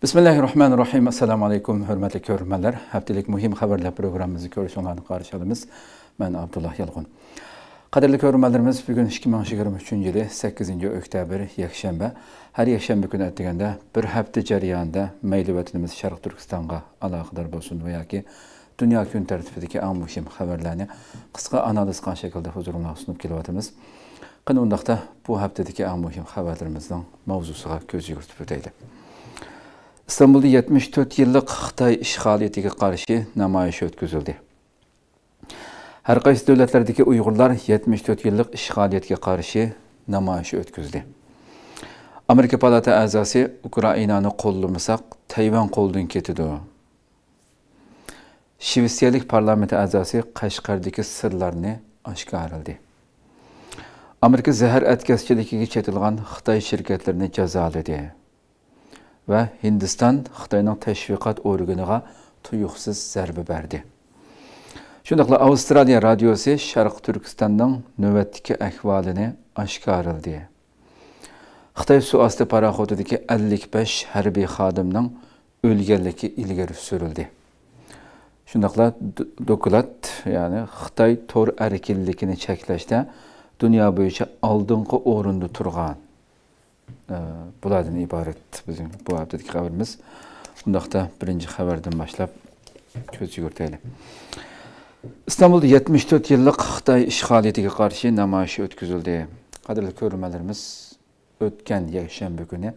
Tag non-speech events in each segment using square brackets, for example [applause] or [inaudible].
Bismillahirrahmanirrahim. Assalamu alaykum, hörmətli görürmənlər. Həftəlik mühim xəbərlər proqramımızı görüşənlərin qarşılığımız. Mən Abdullah Yalğun. Qadirli görürmənlərimiz, bu gün 2023-cü il 8-ci oktyabr yekşənbə. Hər yekşənbə günü ətdigəndə bir həftə cəryanında məyli vətənimiz Şərq Türkistanğa əlaqədar olsun və ya ki dünya gün tərtibindəki ən mühim xəbərləri qısqa analizkan şəkildə huzurunuza sunub gəliyətimiz. Qın ondaqda bu həftədəki ən mühim xəbərlərimizdən mövzusuna göz yürütüb ötəydi. İstanbulda 74 yıllık Xitay işğaliyyətinə qarşı namayiş ötküzüldü. Hər qaysı dövlətlərdəki Uyğurlar 74 yıllık işğaliyyətinə qarşı namayiş ötküzdü. Amerika Palata əzası Ukraynanı qollamasaq Tayvan qoldan ketidir. Şveysiyalik parlamenti əzası Qashqardakı sirlərini aşkarıldı. Amerika zəhər ətkəsçiliyi çətilğan Xitay şirkətlərini cəzaladı. va hindiston xitoyning tashviqot organiga tuyuqsiz zarba berdi shundoqla avstraliya radiosi sharq turkistonning navbatdagi ahvolini oshkorildi xitoy suosti paroxodidagi 55 harbiy xodimning o'lganligi ilgari surildi shundoqla dokulat ya'ni xitoy to'r erkinligini cheklashda dunyo bo'yicha oldingi o'rinda turgan bulardan iborat bizning bu haftadagi xabarimiz undaqda birinchi xabardan boshlab ko'z yugurtaylik istanbulda yetmish to'rt yillik xitoy ishg'oliyatiga qarshi namoyish o'tkazildi qadrli ko'rmalarimiz o'tgan yakshanba kuni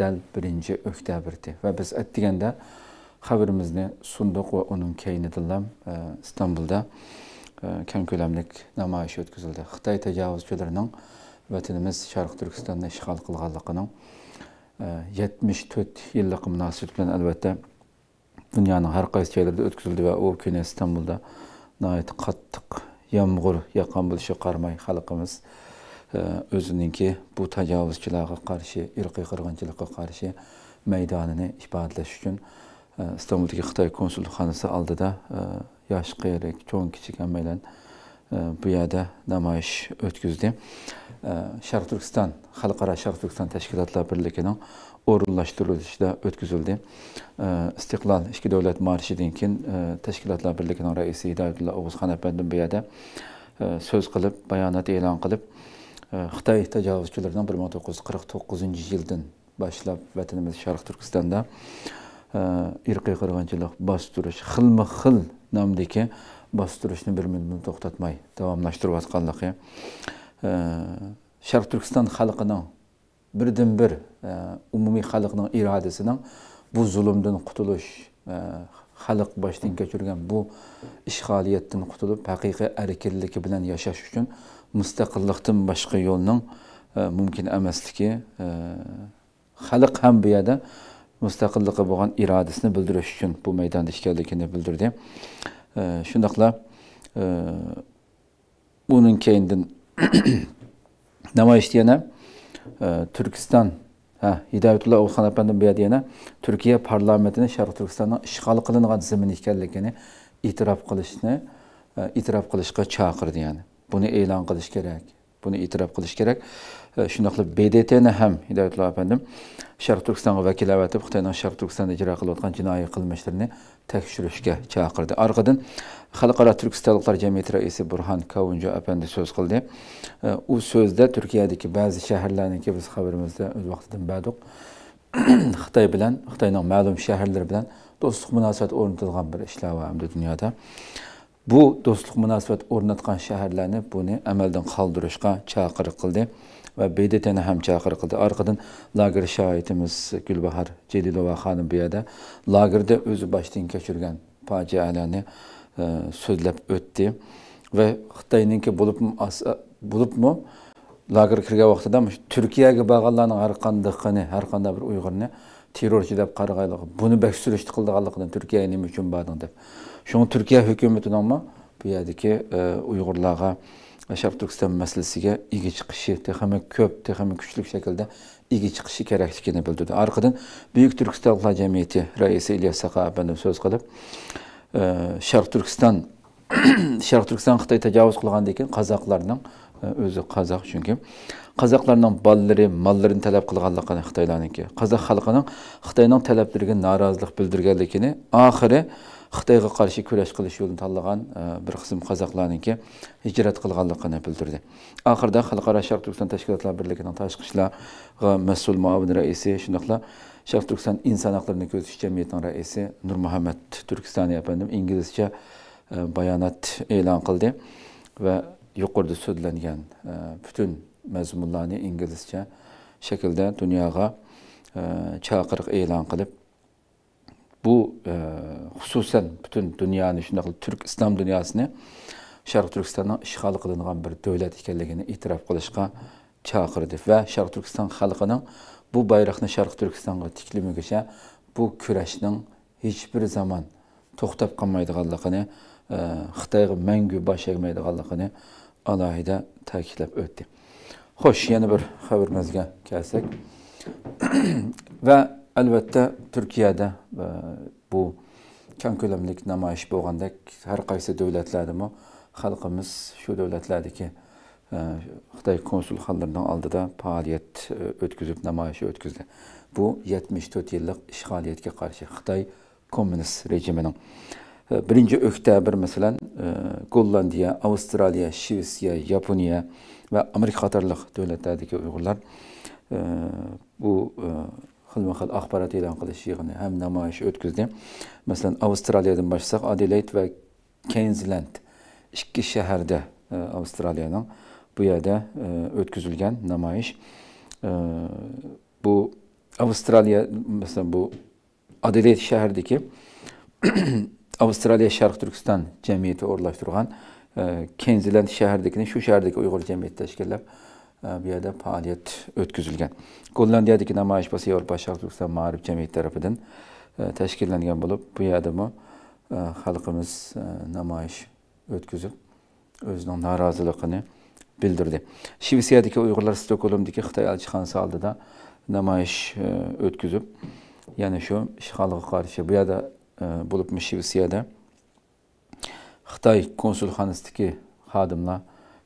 dal birinchi oktyabrda va biz aytganda xabarimizni sundiq va uning keyinidan e, istanbulda keng ko'lamli namoyish o'tkazildi xitoy tajovuzchilarining vatanimiz sharq turkistonni ishg'ol qilganligining 74 e, to'rt yillik bilan albatta dunyoning har qaysi joylarida o'tkazildi va u kuni istanbulda qattiq yomg'ir yoqqan bo'lishiga qarmay xalqimiz e, o'zininki bu tajovuzchilarga qarshi irqiy qirg'inchilikqa qarshi maydonini ifodalash uchun e, istanbuldagi xitoy konsulxonasi oldida yosh qirik cho'ng kichik hammaylan bu yerda namoyish o'tkazdi sharq turkiston xalqaro sharq turkiston tashkilotlar birligining o'rinlashtirilishida o'tkazildi istiqlol ichki davlat marshidan keyin tashkilotlar birligining raisi hidoyatulla og'uzxon apandim bu yerda so'z qilib bayonot e'lon qilib xitoy tajovuzchilaridan bir ming to'qqiz yuz qirq to'qqizinchi yildan boshlab vatanimiz sharq turkistonda irqiy qirg'inchilik bostirish xilma xil nomdagi bostirishni bir minutni to'xtatmay davomlashtirayotganligi sharq turkiston xalqining birdan bir e, umumiy xalqning irodasining bu zulmdan qutulish e, xalq boshdan kechirgan bu ishg'oliyatdan qutulib haqiqiy erkinlik bilan yashash uchun mustaqillikdan boshqa yo'lning e, mumkin emasligi xalq ham bu yerda mustaqilligi bo'lgan irodasini bildirish uchun bu maydonda ishkanligini bildirdi shundoqla ee, e, uning keyindan [clears throat] namoyishda yana e, Türkistan, ha hidoyatulloh ovxon apandi bu yerda yana turkiya parlamentini sharq turkistondan ishg'ol zemin zimin ekanligini e'tirof qilishni e'tirof qilishga chaqirdi ya'ni Bunu ilan qilish kerak bunu e'tirof qilish kerak shundoq bdtni ham hidoyatulloh afandim sharq turkistonga vakil xitoyning sharq turkistonda ijro qilayotgan jinoiy qilmishlarni tekshirishga chaqirdi orqadan xalqaro turkistonliklar jamiyati raisi burxon kavunjo apandi so'z qildi u so'zda turkiyadagi ba'zi shaharlarniki biz xabarimizda o'z vaqtidan baduq [clears throat] xitoy bilan xitoyning ma'lum shaharlari bilan do'stlik munosabat o'rnatilgan bir ishlar hamda dunyoda bu do'stlik munosabat o'rnatgan shaharlarni buni amaldan qoldirishga chaqiriq qildi va bdtni ham chaqiriq qildi orqadan lager shoitimiz gulbahor jelilova xonim bu yerda lagerda o'zi boshdan kechirgan fojialarni e, so'zlab o'tdi va xitoyninki bo'lib bo'libmi lager kirgan vaqtida turkiyaga borganlarning har qandaqini har qanday bir uyg'urni terrorchi deb qaraganligi buni bak surishti qildiganligidan turkiyaga nima uchun bording deb Şoň Türkiýe hökümetiniňmi bu ýerdeki Uýgurlarga Şərq Türkistan məsələsinə iyi çıxışı, texamə köp, texamə güclü şəkildə iyi çıxışı gərəkligini bildirdi. Arqadan Böyük Türkistan Xalq Cəmiyyəti rəisi İlyas Səxavənin söz qılıb, Şərq Türkistan Şərq Қытай Xitay қылған qılğandan kən өзі қазақ Qazaq çünki Qazaqlarının balları, mallarını tələb qılğanlığını Қазақ наразылық xitoyga qarshi kurash qilish yo'lini tanlagan e, bir qism qozoqlarniki hijrat qilganligini bildirdi oxirida xalqaro sharq turkiston tashkilotlar birligining tashqi ishlar mas'ul muavin raisi shundoqla sharq turkiston inson haqlarini ko'zitish jamiyatining raisi nurmuhammad turkistoniy apandim inglizcha e, bayonot e'lon qildi va yuqorida so'zlangan e, butun mazmunlarni inglizcha shaklda dunyoga chaqiriq e'lon qilib bu e, xususan butun dunyoni shunday qilib turk islom dunyosini sharq turkistonning ishg'ol qilingan bir davlat ekanligini e'tirof qilishga chaqirdi va sharq turkiston xalqining bu bayroqni sharq turkistonga tiklimigacha bu kurashning hech bir zamon to'xtab qolmaydiganligini e, xitoyga mangu bosh egmaydiganligini alohida ta'kidlab o'tdi xo'sh yana bir xabarimizga kelsak [clears throat] va albatta turkiyada bu kam ko'lamli namoyish bo'lgandek har qaysi davlatlarimi xalqimiz shu davlatlardagi e, xitoy konsulxonalarining oldida faoliyat e, o'tkazib namoyish o'tkazdi bu yetmish to'rt yillik ishg'oliyatga qarshi xitoy kommunist rejimining e, birinchi oktyabr masalan gollandiya avstraliya shvetsiya yaponiya va amerika qatorliq davlatlardagi uyg'urlar bu xilma xil axborot e'lon qilish yig'ini ham namoyish o'tkazdi masalan avstraliyadan boshlasak adelayd va keynzland ikki shaharda e, avstraliyaning bu yerda o'tkazilgan e, namoyish e, bu avstraliya masalan bu adelayd shahridagi [clears throat] avstraliya sharq turkiston jamiyati o'rlashtirgan keynzland shahridagini shu shahardagi uyg'ur jamiyati tashkillab E, bu yerda faoliyat o'tkazilgan gollandiyadagi namoyish bo'lsa yevropa sharq turkiston maarif jamiyati tarafidan tashkillangan bo'lib bu yerdami xalqimiz e, namoyish o'tkazib o'zining noroziligini bildirdi shvetsiyadagi uyg'urlar stokgolmdagi xitoy elchixonasi oldida namoyish o'tkazib yana shu ishg'olga qarshi bu yerda bo'libmi shvetsiyada xitoy konsulxonasidagi xodimlar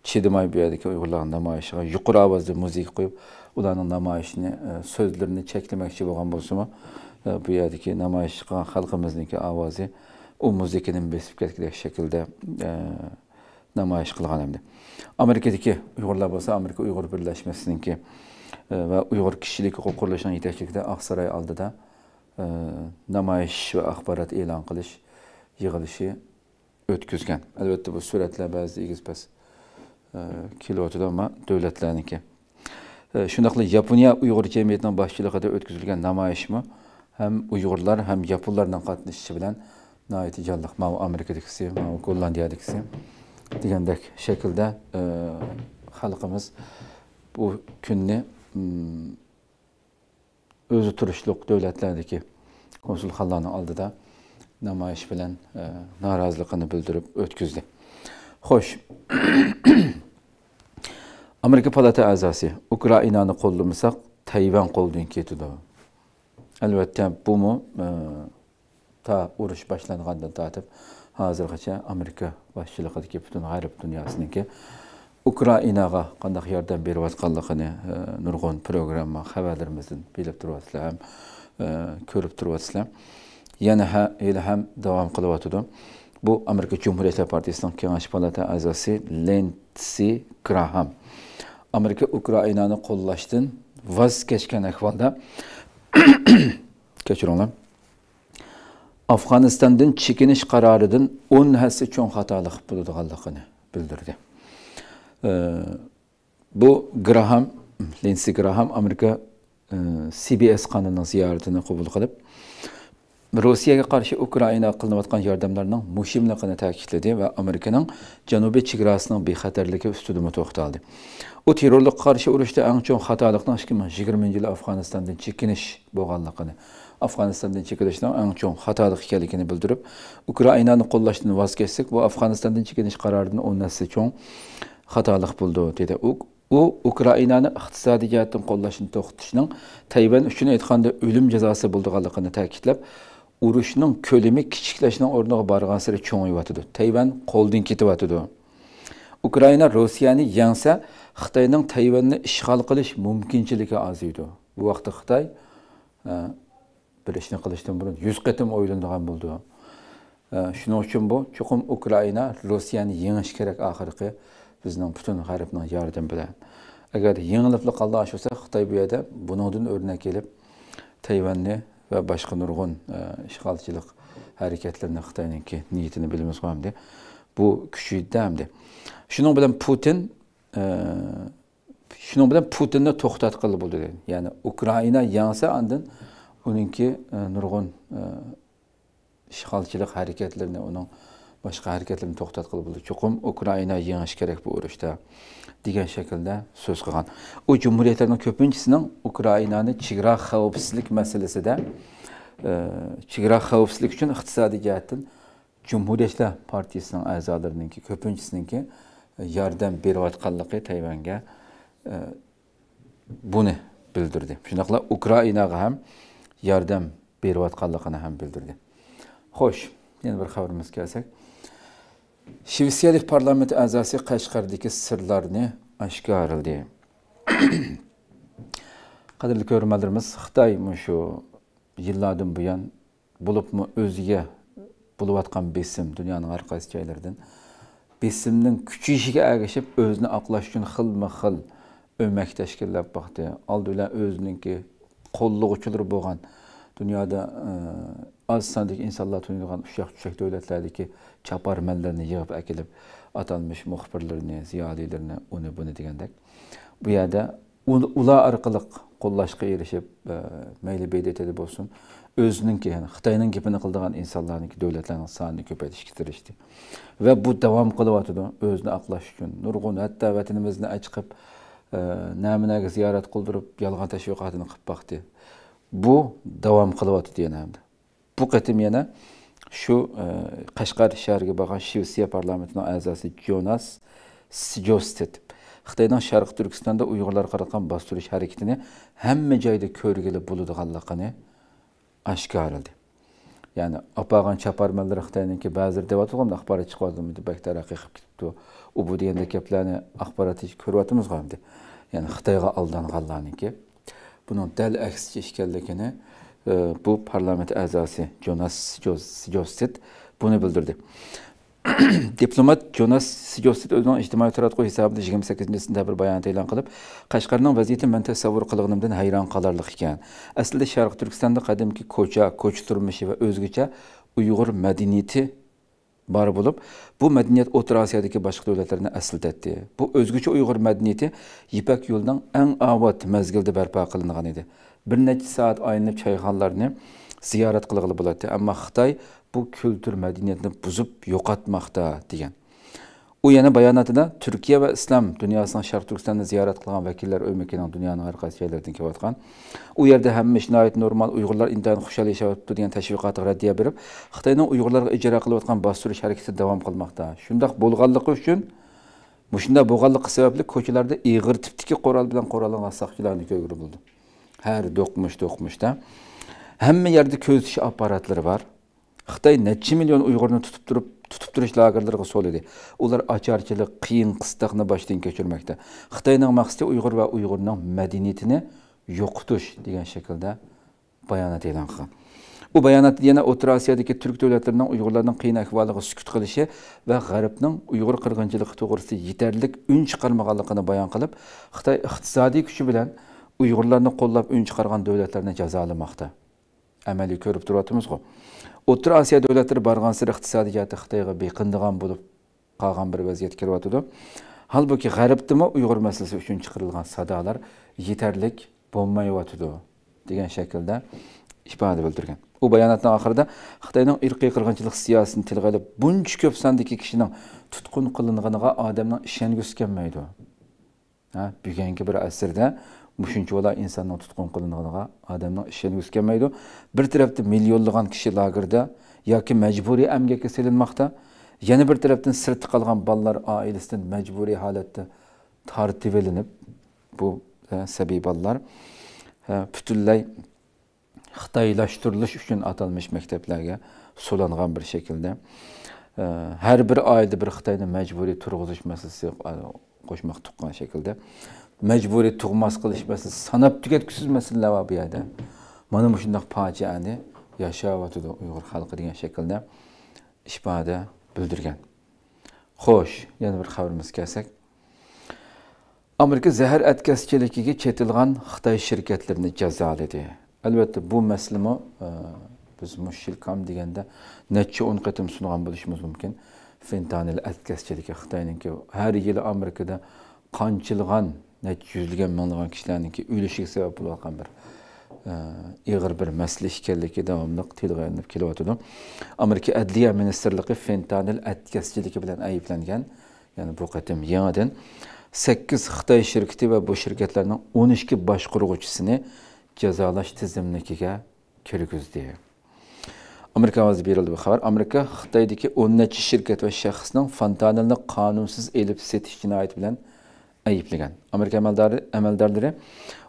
chidamay bu yerdagi uyg'urlarni namoyishiga yukarı ovozda müzik koyup ularni namoyishini e, sözlerini cheklamoqchi bo'lgan bo'lsimi e, bu yerdagi namoyish chiqqan halkımızın ovozi u muzikani besib ketgudek şekilde e, namoyish qilgan hamdi amerikadagi uyg'urlar bo'lsa amerika uyg'ur birlashmasiniki ve uyg'ur kishilik huquq qurilishining yetakchiligida oq saroy oldida namoyish va axborot e'lon qilish yig'ilishi o'tkazgan elbette bu suratlar bazı egiz pes. kelayotganman davlatlarniki shunday qilib yaponiya uyg'ur jamiyatining boshchiligida o'tkazilgan namoyishmi ham uyg'urlar ham yaponlarning qatnashishi bilan jonliq mana amerikadagisi mana gollandiyadagisi degandek shaklda xalqimiz bu kunni o'zi turishliq davlatlardagi konsulxonlarni oldida namoyish bilan noroziligini bildirib o'tkazdi xo'sh [clears throat] amerika palata a'zosi ukrainani qo'llamasa tayvan qo'ldan ketadi albatta bumi e, ta urush boshlangandan tortib hozirgacha amerika boshchiligidagi butun g'arb dunyosiniki ukrainaga qandaq yordam berayotganligini e, nurg'un programma xabarlarimizdan bilib turyapsizlar ham e, ko'rib turyapsizlar yana ha, hali ham davom qilyotidi Bu Amerika Cumhuriyeti Partisi'nin Kengash Palata a'zosi Lensi Graham. Amerika Ukrainani qo'llashdan voz kechgan ahvolda [coughs] kechiringlar. Afg'onistondan chekinish qaroridan 10 hassa cho'ng xatolik bo'ladiganligini bildirdi. E, bu Graham, Lindsey Graham Amerika e, CBS kanalına ziyaretini kabul edip rossiyaga qarshi Ukraina qilinayotgan yordamlarning muhimligini ta'kidladi va amerikaning janubiy chegarasining bexatarligi ustida to'xtaldi u terrorlikqa qarshi urushda eng chong xatolikni ikki ming yigirmanchi yili afg'onistondan chekinish bo'lganligini afg'onistondan chekinishning eng chong xatolik ekanligini bildirib ukrainani qo'llashdan voz kechsak bu afg'onistondan chekinish qaroridan o'n narsa chong xatolik bo'ldi dedi u u ukrainani iqtisodiy jihatdan qo'llashni to'xtatishning tayvan uchun aytganda o'lim jazosi bo'lganligini ta'kidlab urushning ko'lami kichiklashning o'rniga borgansiri cho'ngiyotidi tayvan qo'ldan ketyotidi ukraina rossiyani yengsa xitoyning tayvanni ishg'ol qilish mumkinchiligi oziydi bu vaqtda xitoy e, bir ishni qilishdan burun yuz qatim o'ylanadigan bo'ldi e, shuning uchun bu chuqum ukraina rossiyani yengish kerak oxirgi bizning butun g'arbning yordami bilan agar yengilib qolgan bo'lsa xitoy bu yerda bunidan o'rnak kelib tayvanni ve və başqa nurğun e, hareketlerine hərəkətlərinə ki niyyətini bilimiz qoyamdı. Bu küçüydəmdi. Şunun bilen Putin e, şunun bilen bilan Putinni to'xtatqili bo'ldi dedi. Ya'ni Ukrayna yansa andın, andan uningki e, nurg'un ishg'olchilik harakatlarini uning boshqa harakatlarini to'xtatqili bo'ldi. Chuqum Ukraina yengish kerak bu urushda. degan shaklda so'z qilgan u jumuriyatlarning ko'pinchisining ukrainani chegara xavfsizlik masalasida e, chegara xavfsizlik uchun iqtisodiy jihatdan jumuriyatlar partiyasining a'zolarininki ko'pinchisiniki e, yordam berayotganligi tayvanga e, buni bildirdi shundoqla ukrainaga ham yordam berayotganligini ham bildirdi xo'sh yana bir xabarimiz kelsak Şveysiyalik parlament əzası Qəşqərdəki sırlarını aşkar etdi. [coughs] Qadirli görmələrimiz, Xitay məşu illərdən bu yan bulubmu özüyə buluyatqan besim dünyanın hər qaysı yerlərindən besiminin küçüyüşünə əgəşib özünü aqlaş üçün xilma-xil ömək təşkilləb baxdı. Aldı ilə özününki qolluqçular bolğan dünyada ə, az sandik insanlar tunulğan uşaq düşək dövlətlərdir ki, çapar məllərini yığıb əkilib atanmış müxbirlərini, ziyalilərini, onu bunu deyəndək. Bu yerdə ular arqalıq qollaşqa erişib, e, məyli beydət edib olsun, özünün ki, yəni Xitayının gipini qıldığan insanların ki, dövlətlərin sanını köpətiş kitirişdi. Və bu davam qılıb atıdı, özünü aqlaş üçün. Nurğun, hətta vətinimizini açıqıb, e, nəminəqə ziyarət qıldırıb, yalğan təşviqatını qıb baxdı. Bu, davam qılıb atıdı yenə yəni. həmdə. Bu qətim yenə şu ə, e, Qəşqər şərqi baxan Şivsiya parlamentinin əzası Jonas Sigjostet Xitaydan Şərq Türkistanda Uyğurlar qaratqan bastırış hərəkətini həmmə yerdə görgülə buludğanlığını aşkarladı. Yəni apağan çaparmalar Xitayınki bəzir deyə atılğan axbarat çıxardılmıdı, bəlkə tərəqqi qılıb getdi. O bu deyəndə gəplərini axbaratı görüyətimiz qaldı. Yəni Xitayğa aldanğanlarınki bunun dəl əksici işkəllikini bu parlament əzası Jonas Sigostit bunu bildirdi. [clears throat] Diplomat Jonas Sigostit özünün ictimai taratqu hesabında 28-ci sində bir bəyanat elan qılıb, Qashqarın vəziyyəti mən təsəvvür qılığımdan hayran qalarlıq ikən. Əslində Şərq Türkistanda qədimki koça, koç turmuşu və özgücə Uyğur mədəniyyəti var olub. Bu mədəniyyət Orta Asiyadakı başqa dövlətlərini əsildətdi. Bu özgücə Uyğur mədəniyyəti İpək yolunun ən avad məzgildə bərpa qılınan idi. bir neçə saat ayınıb çayxanlarını ziyaret qılğılı buladı. ama Xitay bu kültür mədəniyyətini buzub yoqatmaqda deyən. U yana bayanatında Türkiye ve İslam dünyasının Şark Türkistan'da ziyaret kılan vekiller ömekinin dünyanın her kaç yerlerden kevatkan. O yerde hem nihayet normal Uygurlar intihar hoşal yaşayıp diyen teşvikatı reddiye verip, x'tayın Uygurlarga icra kılıvatkan bastırış hareketi devam kılmakta. Şundak bolgallık üçün, Muşunda boğallık sebeple koçularda iğir tiptiki koral bilen koralın asakçılarını köygürü buldu. har do'qmish do'qmishda hamma yerda ko'zitish apparatlari var neçi milyon million tutup durup turib duruş lagerleri lagerlariga so'ladi ular açarçılık, qiyin kıstakını boshdan geçirmekte. xitoyning maksidi uyg'ur va uyg'urning madaniyatini yo'qotish degan shaklda bayanat edilen qilgan bu bayonotda yana Otur Asya'daki turk davlatlarining uyg'urlarning qiyin ahvoliga sukut qilishi va g'arbning uyg'ur qirg'inchiligi to'g'risida yetarli un chiqarmaganligini bayon qilib Xitay iqtisodiy kuchi bilan uyg'urlarni qo'llab o'yin chiqargan davlatlarni jazolamoqda amaliy ko'rib ku o'rta osiyo davlatlari borgan sir iqtisodiy jihati xitoyga beqindigan bo'lib qolgan bir vaziyat kiryotidi halbuki g'arbdimi uyg'ur masalasi uchun chiqarilgan sadolar yetarlik bo'lmayotidi degan shaklda ifoda bildirgan u bayonotning oxirida xitoyning irqiy qirg'inchilik siyosatini tilga olib buncha ko'p sondagi kishining tutqun qilinganiga odamning ishongisi kelmaydi bugungi bir asrda mushunchalar insonni tutqun qilinganiga odamni ishongisi kelmaydi bir tarafda millionlagan kishi lagerda yoki majburiy amgakka silinmoqda yana bir tarafdan sirtda qolgan bolalar oilasidan majburiy holatda tortib ilinib bu e, sabiy bolalar e, butunlay xitoylashtirilish uchun atalmish maktablarga sulangan bir shaklda e, har bir oilada bir xitoyni majburiy turg'izish masalasi qo'shmoq majburiy tug'mas qilish sanab tugatgusiz masalalar bor bu yerda mana bu shundoq fojiani yashayotgandi uyg'ur xalqi degan shaklda ishbada bildirgan xo'sh yana bir xabarimiz kelsak amerika zahar atkazchiligiga chetilgan xitoy shirkatlarini jazoladi albatta bu masalani e, biz mushilkam deganda necha o'n qatim sungan bo'lishimiz mumkin fentanil atkazchiligi ki, har yili amerikada qanchilg'an yuzlagan minglab kishilarniki o'lishiga sabab bo'layotgan bir e, ig'ir bir masala ekanligi davomli tilg'aylanib kelyotidi amerika adliya ministrligi fentanil atkazchiligi bilan ayblangan ya'ni bu qatim yangidan sakkiz xitoy shirkati va bu shirkatlarning o'n ikki boshqurg'uvchisini jazolash tizimligiga kirgizdi amerika ovozi berildi bu xabar amerika xitoydagi o'n necha shirkat va shaxsning fantanilni qonunsiz elib setish jinoyati bilan ayblagan amerika amaldorlari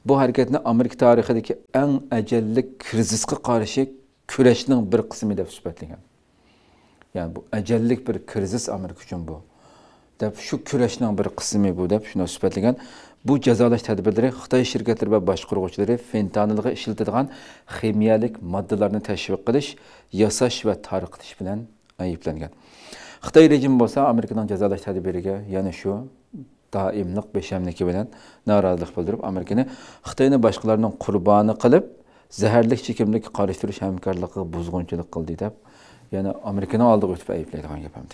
bu harakatni amerika tarixidagi eng ajalli krizisi karşı kurashning bir qismi deb sifatlagan ya'ni bu ajallik bir krizis amerika uchun bu deb shu kurashning bir qismi bu da shuni sifatlagan bu jazolash tadbirlari xitoy shirkatlari va boshqaruvchilari fentanilga kimyelik maddelerini moddalarni tashviq qilish yasash va ediş bilan ayblangan xitoy rejimi bo'lsa amerikaning jazolash tedbirleri yani shu daimlik beşemlik bilen narazılık bildirip Amerika'nı Xitay'ını başkalarının kurbanı kılıp zehirlik çekimlik karıştırış hemkarlığı buzgunçuluk kıldı deyip yani Amerika'nı aldığı ötüp ayıplaydıgan yapamdı.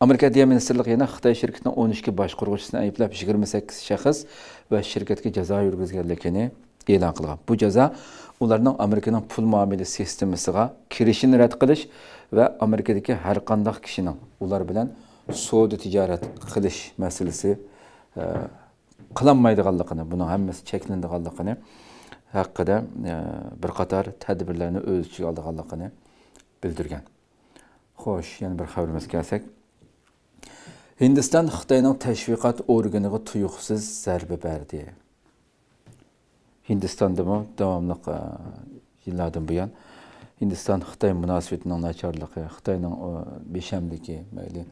Amerika Diya Ministerliği yana Xitay şirketinin 12 başkurguçısını ayıplap 28 şahıs ve şirketki ceza yürgüzgerlikini e'lon qilgan bu ceza ularning Amerika'nın pul muomala sistemasiga kirishini rad qilish ve Amerika'daki her kandak kişinin ular bilan Suudi ticarət qilish məsələsi e, qılanmaydığanlığını, bunun hamısı çəkilindiğanlığını haqqında e, bir qatar tədbirlərini öz içinə aldığanlığını bildirgan. Xoş, yəni bir xəbərimiz gəlsək. Hindistan Xitayının təşviqat orqanına tuyuqsuz zərbə bərdi. Hindistanda mı davamlı illərdən e, bu yan Hindistan Xitay münasibətinin naçarlığı, Xitayının beşəmliki, məli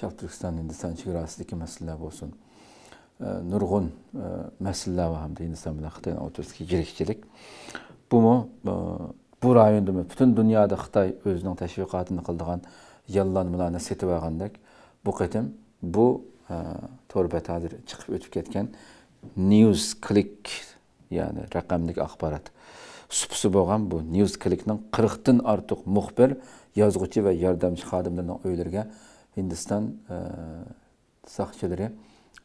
sharq turkiston hindiston chegarasidagi masalalar bo'lsin nurg'un e, masalalar var hamda hindiston Hindistan xitoy o'rtasidagi jirikchilik bumi e, bu bu rayonda butun dunyoda xitoy o'zining tashviqotini qildigan yollanmalarni setib olgandek bu qatim bu e, to'rba tadir chiqib o'tib ketgan news click ya'ni raqamlik axborot supsi bo'lgan bu news clickning qirqdan ortiq muhbir yozuvchi va yordamchi xodimlarning uylariga hindiston e, soqchilari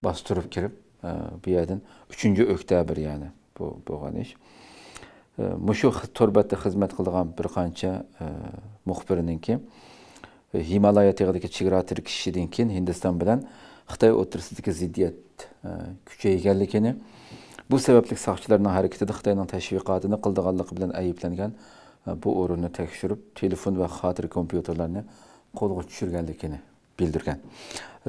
bostirib kirib e, bu yerdan 3. oktyabr ya'ni bu iş. E, mushu torbette xizmat qilgan bir qancha e, muxbirninki himolaya tog'idagi ki Hindistan keyin hindiston bilan xitoy e, ziddiyat kuchayganligini bu sababli hareketi harakatida Hıhtay'ın teşvikatını qildiganligi bilan ayblangan bu oranı tekshirib telefon va hatır kompyuterlarni qo'lga tushirganligini bildirgan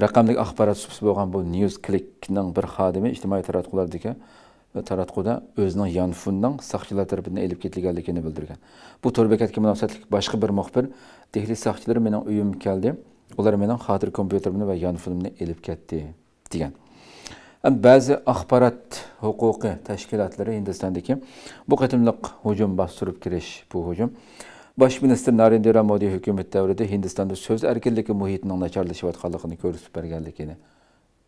raqamlik axborot subsi bo'lgan bu newsclickning bir xodimi ijtimoiy dike, taratquda o'zining yanfunning soqchilar tarafından elib ketilganligini bildirgan bu to'r bekatga munosabatli başka bir muxbir dehli soqchilari mening uyimga keldi ular mening xotir kompyuterimni va yanfunimni elib ketdi degan ba'zi axborot huquqi tashkilotlari hindistondagi bu qatimliq hujum bostirib kirish bu hujum Baş ministr Narendra Modi hökumət dövründə Hindistanda söz ərkinliyi mühitinin nakarlaşıb atqanlığını görüb bərgənligini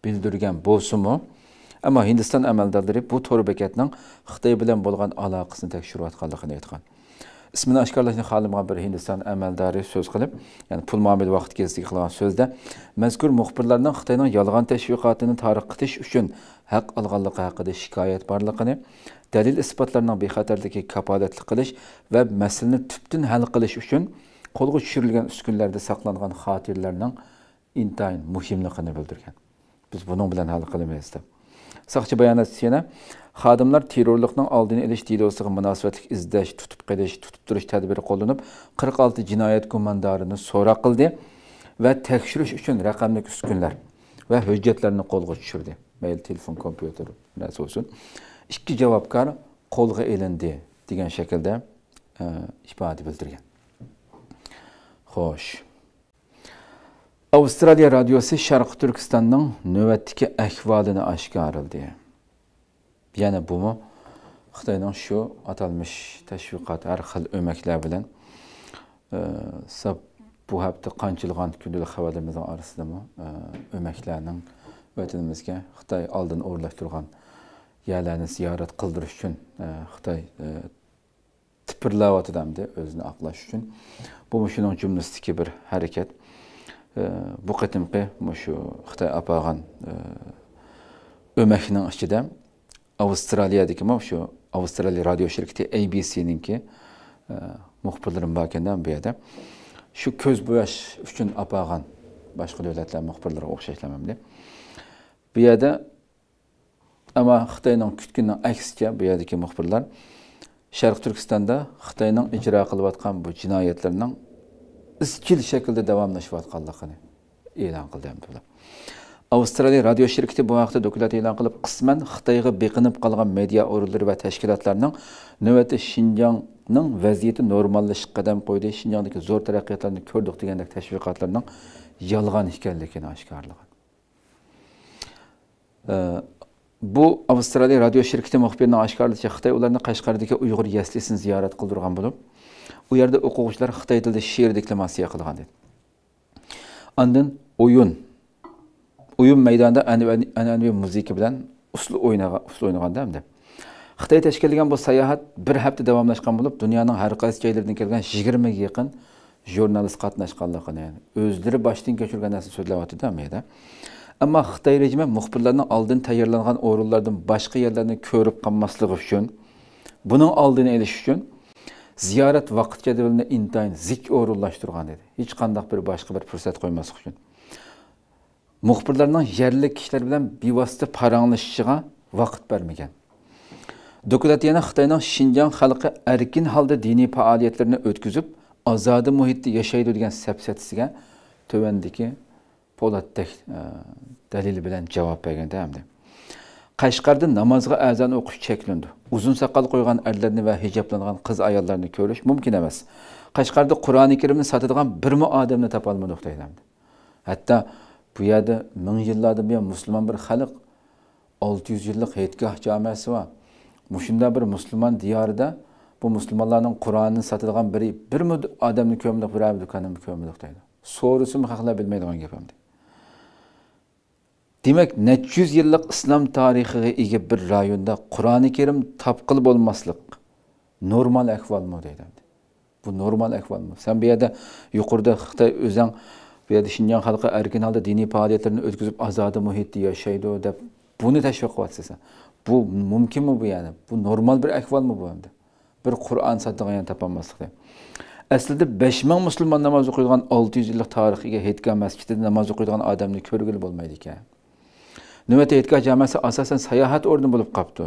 bildirən bolsunmu? Amma Hindistan əməldarları bu tor bəkətinin Xitay bilan bolğan əlaqəsini təkşirib atqanlığını aytdı. İsmini aşkarlaşan xalim bir Hindistan əməldari söz qılıb, yəni pul muamil vaxt gezdiyi qılan sözdə məzkur müxbirlərdən Xitayının yalğan təşviqatını tarixqitiş üçün haqq alğanlığı haqqında şikayət barlığını, dəlil isbatlarının bexətərliyi kapalatlı qilish və məsələni tüptün həll qilish üçün қолға түсірілген үскінлерде сақланған хатирлерінің интайын мұхимлығын білдірген біз бұның білән хал қылмайбыз деп Сақчы баянатчысына xodimlar terrorlikning oldini olish diydosiga munosabatlik izlash tutib qilish tutib turish tadbiri qo'llanib 46 jinoyat gumondorini so'roq qildi va tekshirish uchun raqamli uskunlar va hujjatlarni qo'lga tushirdi mayli telefon kompyuter narsa bo'lsin ikki javobgar qo'lga ilindi degan shaklda ifoda bildirgan xo'sh Avstraliya radiosu Şərqi Türkistanın növbətdəki əhvalını aşkarıldı. Yəni bu mu? Xitayının şu atalmış təşviqat, hər xil öməklər bilən e, bu həftə qançılğan günlük xəbərlərimizin arasında mı e, öməklərinin vətənimizə Xitay aldın orlaşdırğan yerlərini ziyarət qıldırış üçün e, Xitay e, tipirləvatı dəmdi özünü aqlaş üçün. Bu şunun cümləsindəki bir hərəkət. bu qitimqi shu xitoy apag'an o'makining ichida avstraliyadagi shu avstraliya radio shirkiti abcninki muxbirlarim bor ekanda bu yerda shu ko'z bo'yash uchun apag'an boshqa davlatlar muxbirlariga o'xshashlamamda bu yerda ammo xitoyning kutgani aksiga bu yerdagi muxbirlar sharq turkistonda xitoyning ijro qilayotgan bu jinoyatlarning izchil shaklda davomlashayotganligini e'lon qildi ham bular avstraliya radio shirkiti bu haqda dokulat e'lon qilib qisman xitoyga beqinib qolgan media o'rinlari va tashkilotlarning navbatda shinjongning vaziyati normallashishga qadam qo'ydi shinjongdagi zo'r taraqqiyotlarni ko'rdik degandek tashviqotlarning yolg'on ekanligini oshkorlagan bu avstraliya radio shirkiti muxbirining oshkorlashicha xitoy ularni qashqardagi uyg'ur yaslisini ziyorat qildirgan bo'lib Uyarda okuyucular o'quvchilar xitoy şiir she'r deklamatsiya qilgan dedi oyun o'yin o'yin maydonida müzik bilen uslu usul uslu usul o'ynaganda deb xitoy tashkillagan bu sayohat bir hafta davomlashgan bo'lib dünya'nın her qaysi joylaridan kelgan yigirmaga yaqin jurnalist qatnashganligini özleri boshdan kechirgan nasıl so'zlayotdi meda Ama xitoy rejimi muxbirlarning oldin tayyorlangan o'rinlardan başka yerlarni ko'rib qolmasligi uchun buning oldini olish uchun ziyorat vaqt jadvalini intayin zik o'rinlashtirgan dedi hech qandaq bir boshqa bir fursat qo'ymaslik uchun muxbirlarning yerli kishilar bilan bevosita paranglashishiga vaqt bermagan Dokulat yana Xitoyning Xinjiang xalqi erkin holda diniy faoliyatlarini o'tkazib, ozodi muhitda yashaydi degan safsatasiga tövəndəki Poladbək e, dəlil bilən cavab bəgəndə həmdir. Kaşkarda namazga ezan o'qish cheklandi. Uzun soqol qo'ygan ve va hijoblangan qiz ayollarni ko'rish mumkin emas. Qashqarda Qur'oni Karimni sotadigan bir odamni topa olmadik deyiladi. Hatta bu yerda ming yillardan buyon musulmon bir xalq 600 yıllık Heytgoh jamiyasi va muşunda bir Müslüman diyarda bu Müslümanların Kur'anın sotadigan biri birmi odamni ko'mdik, bir dükkanini ko'mdik deydi. So'rasimi haqla bilmaydigan gap ham deydi. Demek neçe yüz yıllık İslam tarihine ege bir rayonda Kur'an-ı Kerim tapkıl olmaslık normal ekval mı deydi. Bu normal ekval mı? Sen bir yerde yukarıda Xitay özen bir yerde Şinjan halkı erkin halde dini faaliyetlerini ötküzüp azadı muhitti yaşaydı de bunu teşvik kıvatsın. Bu mümkün mü bu yani? Bu normal bir ekval mı bu hem Bir Kur'an saddığına yani tapanmaslık deydi. Aslında 5000 Müslüman namaz okuyduğun 600 yıllık tarihiga yetgan masjidda namaz okuyduğun adamni körgül bo'lmaydi ekan. navbatda e'tikof asasen asosan sayohat o'rni bo'lib qolibdi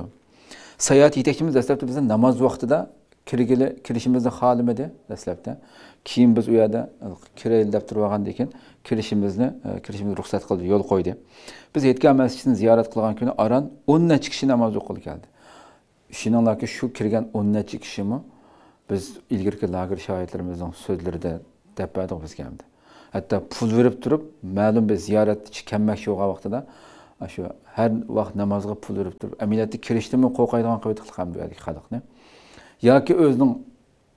sayohat yetakchimiz bizden bizni namoz vaqtida kirgili kirishimizni edi dastlabda keyin biz u kire elde deb vakan deyken kirişimizde, kirişimizde ruhsat ruxsat qildi yo'l qo'ydi biz yetgan masjidni ziyorat qilgan kuni aron o'n namaz kishi namoz o'qib keldi ishoninglarki shu kirgan o'n kişi kishimi biz ilgarki lager shoirlarimizning so'zlarida deb biz geldi. hatto pul verip turib ma'lum bir ziyoratchi kammakchi vakti vaqtida shu har vaqt namozga pul urib turib aminatni kirishdimi qo'rqadigan qilib qilqamdi balki xalqni yoki o'zining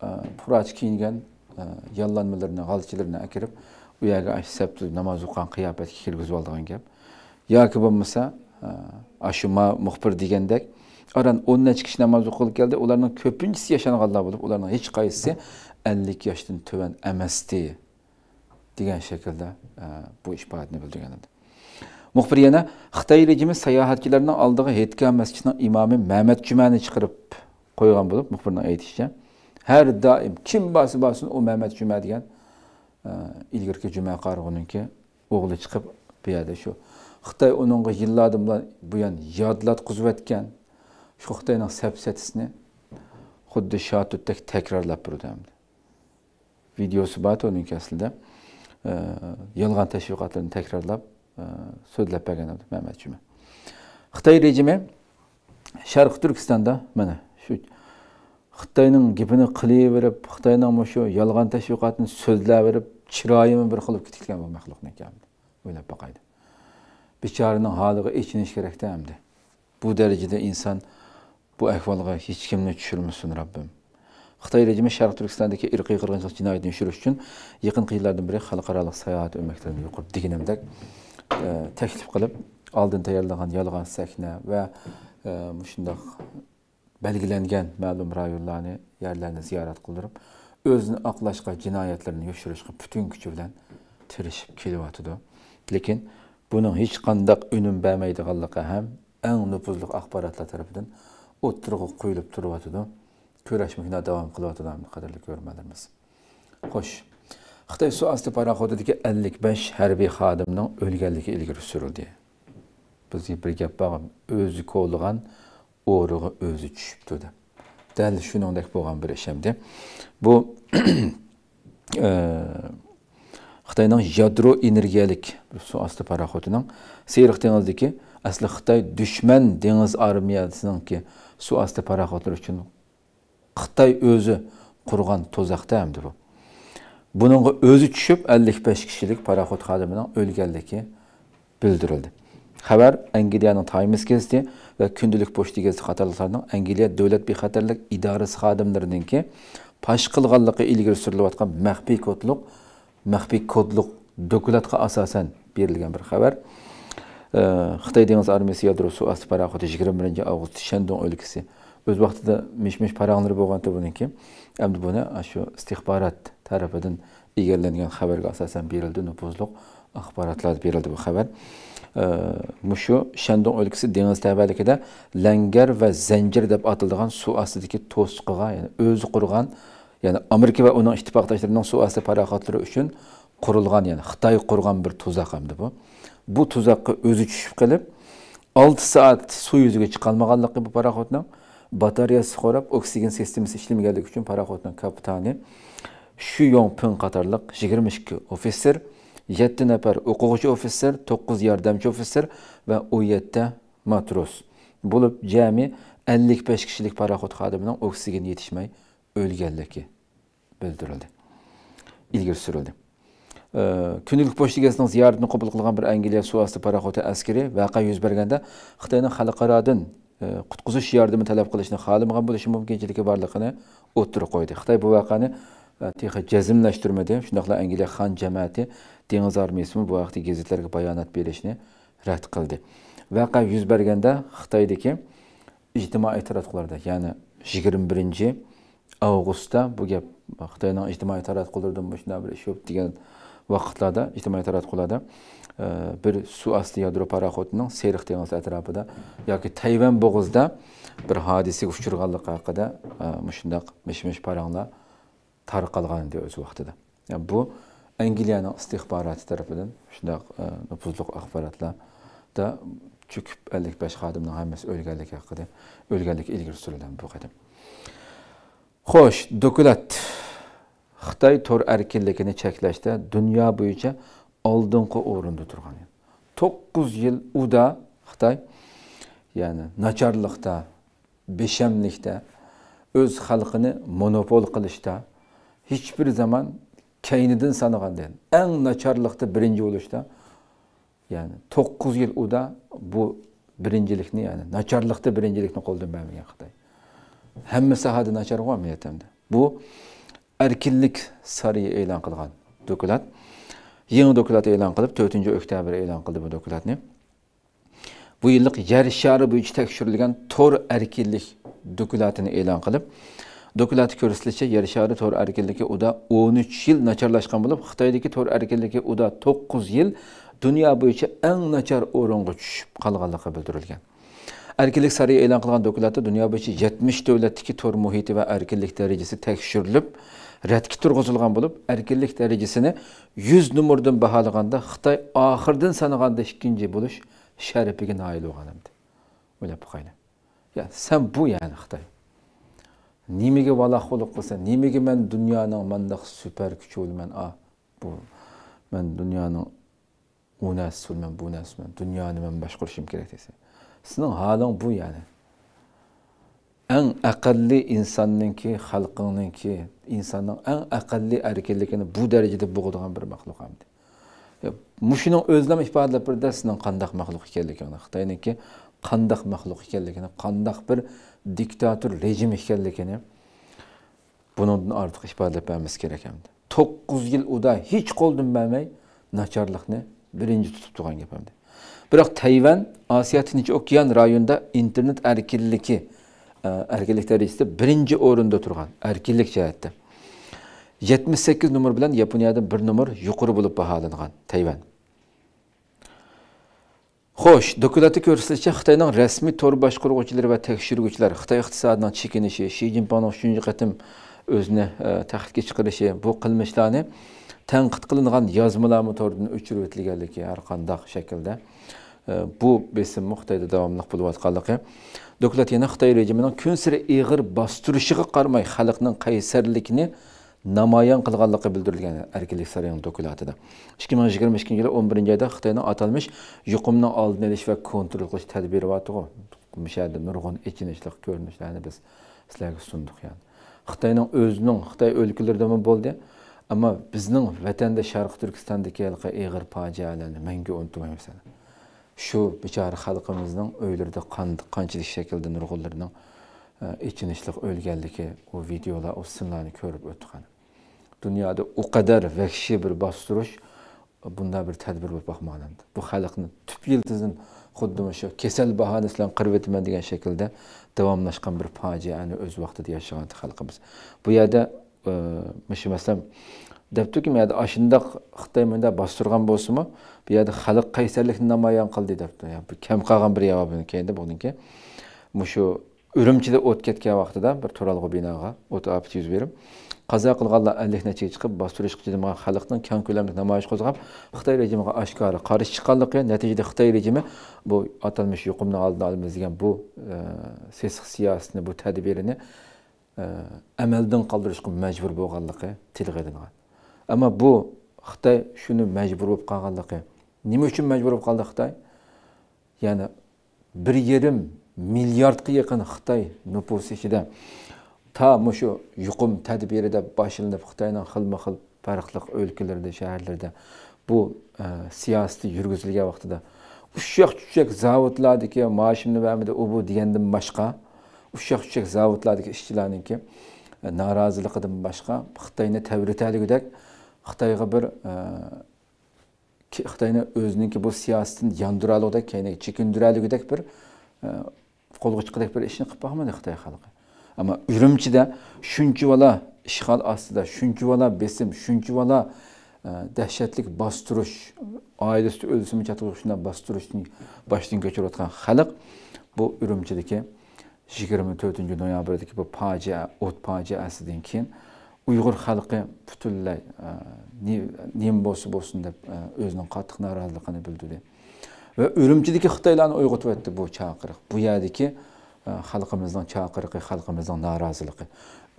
e, purach kiyingan e, yollanmalarini g'alchilarni akirib u yerga sabtu namoz o'qigan qiyofatga kirgizib oldigan gap yoki bo'lmasa e, shu muxbir degandek oran o'n nechi kishi namoz o'qib keldi ularning ko'pinchisi yashanganlar bo'lib ularning hech qaysisi ellik yoshdan tuvan emasdi degan shaklda bu ishboatni bildirgan edi Muxbir yenə Xitay rejimi səyahətçilərindən aldığı Hetka məscidinin imamı Məhəmməd Cüməni çıxırıb qoyğan olub müxbirin aytdıqca. Hər daim kim bası basın o Məhəmməd Cümə deyən e, ilgirki Cümə qarğınınki oğlu çıxıb bu yerdə şu Xitay onunğa yıllardan bu yan yadlatqızıb etkən şu Xitayın səbsətisini xuddi şatütdək təkrarlab durdu. Videosu var onun əslində. E, Yalğan təşviqatlarını təkrarlab sözlə pəqənəmdir Məhəmməd kimi. Xitay rejimi Şərq Türkistanda mənə şu Xitayının gibini qiliyə verib, Xitayının məşu yalğan təşviqatını sözlə verib, çirayımı bir xılıb kitikilən bu məxluq nəkamdır. Oyləb baxaydı. Biçarının halığı içiniş gərəkdə əmdi. Bu dərəcədə insan bu əhvalığa heç kimini düşürmüsün Rabbim. Xitay rejimi Şərq Türkistandakı irqi qırğınçılıq cinayətini düşürüş üçün yaxın qıyılardan biri xalqaralıq səyahət öməklərini yuqur diginimdək. E, təklif qılıb aldın tayarlanan yalğan səhnə və e, şundaq belgilengen məlum rayonlarını, yerlerini ziyaret kıldırıp, özünü aklaşka cinayetlerini yuşuruşka bütün küçüvlən bilen tirişip kilivatıdı. bunun hiç kandak önüm bəmeydi qallıqa hem en nüfuzluk akbaratla tarafından oturuğu koyulup duruvatıdı. Köreşmekine devam kılıvatıdı hem kadarlı görmelerimiz. Hoş. xitoy suosti paroxodidagi ellik 55 harbiy xodimning o'lganligi ilgari surildi Biz bir gap bor o'zi ko'lg'an o'rig'i o'zi tushibdi deb dal shuningdek bo'lgan bir ish hamda bu [clears throat] e, xitoyning yadro energiyalik suosti paroxodining seyriq dengizdagi asli xitoy dushman dengiz armiyasiningki asti paroxodlari uchun Xitay o'zi qurgan to'zaxda hamdi Бұныңғы өзі түшіп, 55 кішілік парахот қадымының өлгәлдекі білдірілді. Хабар Әңгелияның таймыз кезде өз күнділік бөшті кезде қатарлықтарының Әңгелия дөлет бейқатарлық идарысы қадымдарының ке пашқылғалықы үлгір сүрліп атқан мәқпей көтілуқ, мәқпей көтілуқ дөкілатқа асасын берілген бір хабар. Қытай Деңіз Армесі Ядросу Асы парахоты 21 ауғызды Шендон өлкісі o'z vaqtida mish mish paranglar bo'lganda buniki endi buni shu istixborot tarafidan egallangan xabarga asosan berildi nupuzliq axborotlar berildi bu xabar mushu shandong o'lkasi dengiz tabaligida langar va zanjir deb ataladigan suv ostidagi to'siqqa ya'ni o'zi qurgan ya'ni amerika va uning ittifoqdoshlarining suv osti paroxotlari uchun qurilgan ya'ni xitoy qurgan bir tuzoq hamdi bu bu tuzoqqa o'zi tushib qilib olti soat suv yuziga chiqolmaganligi bu paroxodning batareyasi horab oksigen sistemasi ishlamaganligi uchun paroxodni kapitani shu yon katarlık, qatorliq yigirma ikki ofitser yetti nafar o'quvchi ofitser to'qqiz yordamchi ofitser va matros Bulup, jami 55 kişilik kishilik paroxod xodimining oksigen yetishmay o'lganligi bildirildi ilgari surildi күнүлүк почта эгесинин зыяретин кабыл кылган бир англия суу askeri пароходу аскери вака жүз бергенде E, qutqizish yordami talab qilishni xohlamagan ham bo'lishi mumkinchiligi borligini o'tirib qo'ydi xitoy bu voqeani e, tehi jazmlashtirmadi shundoqla angliya xon jamoati dengiz armiyasi bu vaqtda gazetlarga bayonot berishni rad qildi vaqa yuz berganda xitoydagi ijtimoiy taratqularda ya'ni yigirma birinchi avgustda bu gap xitoyning ijtimoiy taratqularida shunday bir ish yo'q degan vaqtlarda ijtimoiy taratqularda bir suasti yadro paraxodunun Seriq dengizi atrofida yoki Tayvan bo'g'izida bir hodisaga uchraganligi haqida mushundaq mish-mish paranglar tarqalgan edi o'z vaqtida. Yani bu Angliyaning istixboroti tarafidan shundaq nufuzli axborotlarda cho'kib 55 xodimning hammasi o'lganligi haqida o'lganligi ilgari surilgan bu qadim. Xo'sh, dokulat Xitoy tor erkinligini cheklashda dunyo bo'yicha oldingi o'rinda turgan edi to'qqiz yil uda xitoy ya'ni nacharlikda beşemlikte, öz halkını monopol kılışta, hiçbir bir zaman kaynidan sanaganda en nacharlikda birinci oluşta, ya'ni to'qqiz yil uda bu birincilikni ya'ni nacharlikda birincilikni qo'ldan bermagan xitoy hamma sohada nachar bu erkinlik sariyi e'lon kılgan, dökülen. yangi dokulat e'lon qilib to'rtinchi oktyabr e'lon qildi bu dokulatni bu yillik yer shari bo'yicha tekshirilgan tor erkinlik dokulatini e'lon qilib dokulatda ko'rsatilishicha yer shari tor erkinligi uda o'n uch yil nacharlashgan bo'lib xitoydagi tor erkinligi uda to'qqiz yil dunyo bo'yicha eng nachar o'ringa tushib qolganligi bildirilgan erkinlik sari e'lon qilgan dokulatda dunyo bo'yicha yetmish davlatdagi tor muhiti va erkinlik darajasi tekshirilib rətki turğuzulğan bolub, erkinlik dərəcəsini 100 nömrdən bahalığanda Xitay axırdan sanığanda 2-ci buluş şərəfinə nail olğan idi. Belə bu qayna. Yəni sən bu yəni Xitay. Niməyə valaq olub qılsan, niməyə mən dünyanın məndəq super gücü olmən a bu mən dünyanın o nəsil mən bu nəsil mən dünyanı mən başquruşum kerak desən. Sənin halın bu yani. eng aqlli insonninki xalqingniki insonning eng aqlli erkinligini bu darajada bo'g'adigan bir maxluq ham mushuning o'zlam ifodalab birda sizning qandaq maxluq ekanligini xitoyniki qandaq maxluq ekanligini qandaq bir diktator rejim ekanligini bundan ortiq ifodalab bermiz kerak ham to'qqiz yil uda hech qo'ldan bermay nachorlikni birinchi tutib turgan gap biroq tayvan osiyo tinch okean rayonida internet erkinligi erkinlik darajasida birinchi o'rinda turgan erkinlik jihatda 78 sakkiz nomer bilan yaponiyadan bir numar yuqori bo'lib baholangan tayvan xo'sh dokumentda ko'rsatilishicha xitoyning rasmiy to'r tekşir va tekshiruvchilari xitoy çekinişi, chekinishi Jinping'in üçüncü uchinchi qatim o'zini təxilke chiqarishi bu qilmishlarni tanqid qilingan yozmalarni to'rdan o'chirib o'tilganligi har qanday shaklda Ee, bu besim Xitoyda davomliq bo'lib atganligi davlat yana xitoy rejimining kun sari ig'ir bostirishiga qaramay xalqning qaysarlikni namoyon qilganligi bildirilgan erkinlik sarayoni dokumentida ikki ming yigirma ikkinchi yili o'n birinchi oyda xitoyni atalmish yuqumni oldini olish va kontrol qilish tadbiri misharda nurg'un ichinishliq ko'rinishlarni biz sizlarga sunduk yani xitoyning o'zining xitoy o'lkalarida bo'ldi ammo bizning vatanda sharq turkistondagi ig'ir fojialarni mangu unutmaymiz shu bechora xalqimizning uylarida qanchalik shaklda nurg'ullarning e, ichinishliq o'lganligi u videolar u sinlarni ko'rib o'tgan dunyoda u qadar vahshiy bir bostirish e, bunday bir tadbir bo'lib boqmagandi bu xalqni tup yiltizin xuddi shu kasal bahona sizlarni qirib o'taman degan shaklda davomlashgan bir fojiani o'z vaqtida yashagan xalqimiz bu yerda e, masalan debdiki bu yerda shundoq xitoy bunda bostirgan bo'lsinmi bu yerda xalq qaysarlikni namoyon qildi debdi bu kam qolgan bir javobini keyin buniki mushu urumchida o't ketgan vaqtida bir turalg'i binoga o't ofati yuz berib qazo qilganlar ellik nechaga chiqib bostirishga chidamagan xalqning keng ko'lamli namoyish qo'zg'ab xitoy rejimiga oshkora qarshi chiqqanligi natijada xitoy rejimi bu atalmish yuqumni oldini olamiz degan bu e, sesiq siyosatni bu tadbirini e, amaldan qoldirishga majbur bo'lganligi tilga ilingan ammo bu xitoy shuni majbur bo'lib qolganligi nima uchun majbur bo'lib qoldi xitoy ya'ni bir yarim milliardga yaqin xitoy nupusi ichida ta shu yuqum tadbirida boshlanib xitoyni xilma xil farqli o'lkalarda shaharlarda bu e, siyosati yurgizilgan vaqtida ushaq chuchak zavodlardagi mashimni vamida u bu degandan boshqa ushaq chuchak zavodlardagi ishchilarniki e, noroziligidan boshqa xitoyni tavritaligudak xitoyga bir e, xitoyni o'ziniki bu siyosatini yondiralugidek keyingi chekindiralugidek bir e, qo'lga chiqidek bir ishni qilib boqmadi xitoy xalqi ammo urumchida shuncha vala ishg'ol ostida shuncha vala besim shuncha vala e, dahshatlik bostirish oilasi o'lsimi shunday bostirishni boshdan kechirayotgan xalq bu urumchidagi yigirma to'rtinchi noyabrdagi bu fojia o't fojiasidan keyin uyg'ur xalqi butunlay e, nem bo'lsa bo'lsin deb e, o'zining qattiq noroziligini bildirdi va urumchidagi xitoylarni uyg'otyapti bu chaqiriq bu yerdagi e, xalqimizning chaqiriqi xalqimizning noroziligi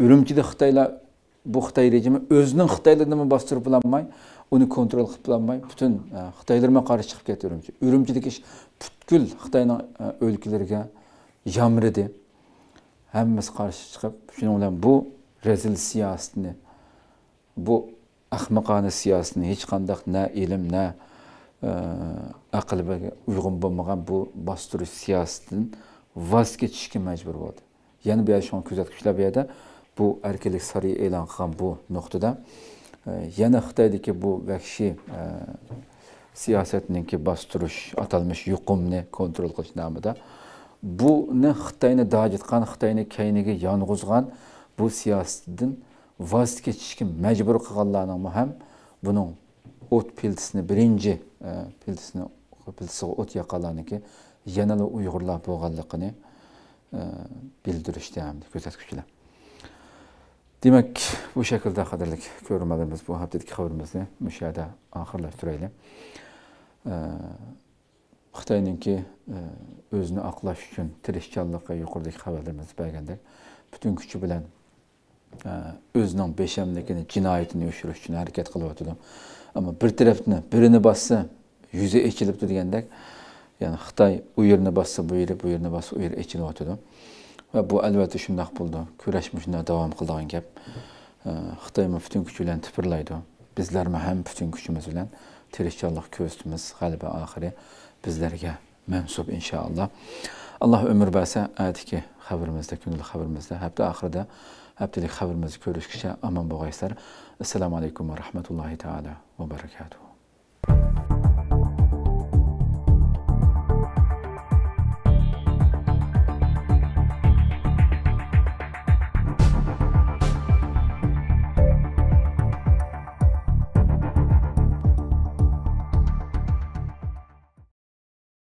urumchida xitoylar bu xitoy rejimi o'zining xitoylarini bostirib bilolmay uni kontrol qilib bilolmay butun xitoylarga qarshi chiqib ketdi urumchi urumchidagi ish butkul xitoyning o'lkalariga yamridi hammasi qarshi chiqib shuning bilan bu rezil siyasetini, bu hiç kandak hech ilim na ilm na e, aqlga uyg'un bo'lmagan bu bastırış siyasetini voz kechishga majbur bo'ldi Yani bu yerda shu kuzatuvchilar bu yerda bu erkinlik saroyi e'lon qilgan bu nuqtada e, yana xitoydagi bu vahshiy e, siyosatniki bostirish atalmish yuqumni kontrol qilish nomida buni xitoyni dajitqan xitoyni kayniga yong'izg'an bu siyosatdan voz kechishga majbur qilganlarni ham buning o't pildisini birinchi e, pildisini pildisiga o't yoqqanlarniki yanada uyg'urlar bo'lganligini e, bildirishdi hamda ko'rsatkichlar demak bu shaklda qadrli ko'rmalarimiz bu haftadagi xabarimizni mushada oxirlashtiraylik e, xitoyninki e, o'zini oqlash uchun tirishchanlikqa yuqoridagi xabarlarimiz bergandek butun kuchi bilan özünün beşəmlikini, cinayətini öşürüş üçün hərəkət qılıbdı. Amma bir tərəfdən birini bassa, yüzü ekilibdi deyəndə, yəni Xitay o yerini bassa, bu yeri, bu yerini bassa, o yeri ekilibdi. Və bu əlbəttə şundaq buldu. Kürəş məşində davam qıldığın gəp. Xitay mı bütün gücü ilə tıpırlaydı. Bizlər mi həm bütün gücümüz ilə tirişkarlıq köstümüz qalibə axiri bizlərə mənsub inşallah. Allah ömür bəsə, ayət ki, xəbərimizdə, günlük xəbərimizdə, həftə axırda هەبتلی خبر مەزکۆرشکشە ئەمان بۆ غیسەر السلام عليكم ورحمة الله تعالى وبركاته